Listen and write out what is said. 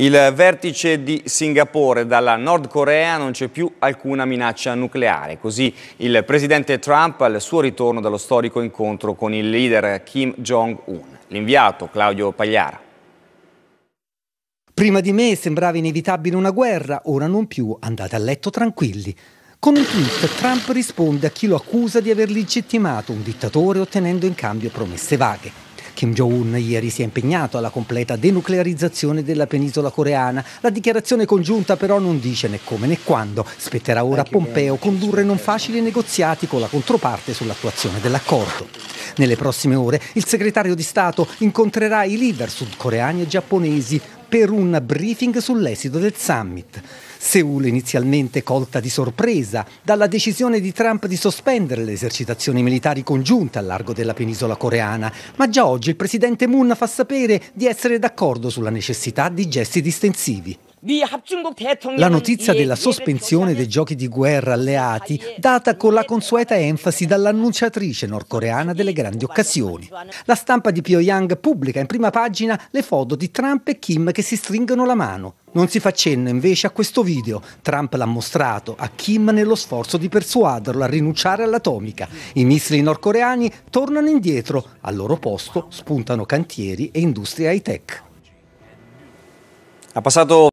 Il vertice di Singapore dalla Nord Corea non c'è più alcuna minaccia nucleare, così il presidente Trump al suo ritorno dallo storico incontro con il leader Kim Jong-un. L'inviato Claudio Pagliara. Prima di me sembrava inevitabile una guerra, ora non più, andate a letto tranquilli. Con un tweet Trump risponde a chi lo accusa di aver legittimato un dittatore ottenendo in cambio promesse vaghe. Kim Jong-un ieri si è impegnato alla completa denuclearizzazione della penisola coreana. La dichiarazione congiunta però non dice né come né quando. Spetterà ora a Pompeo condurre non facili negoziati con la controparte sull'attuazione dell'accordo. Nelle prossime ore il segretario di Stato incontrerà i leader sudcoreani e giapponesi per un briefing sull'esito del summit. Seul inizialmente colta di sorpresa dalla decisione di Trump di sospendere le esercitazioni militari congiunte al largo della penisola coreana, ma già oggi il presidente Moon fa sapere di essere d'accordo sulla necessità di gesti distensivi. La notizia della sospensione dei giochi di guerra alleati data con la consueta enfasi dall'annunciatrice nordcoreana delle grandi occasioni. La stampa di Pyongyang pubblica in prima pagina le foto di Trump e Kim che si stringono la mano. Non si fa cenno invece a questo video. Trump l'ha mostrato a Kim nello sforzo di persuaderlo a rinunciare all'atomica. I missili nordcoreani tornano indietro. Al loro posto spuntano cantieri e industrie high-tech. Ha passato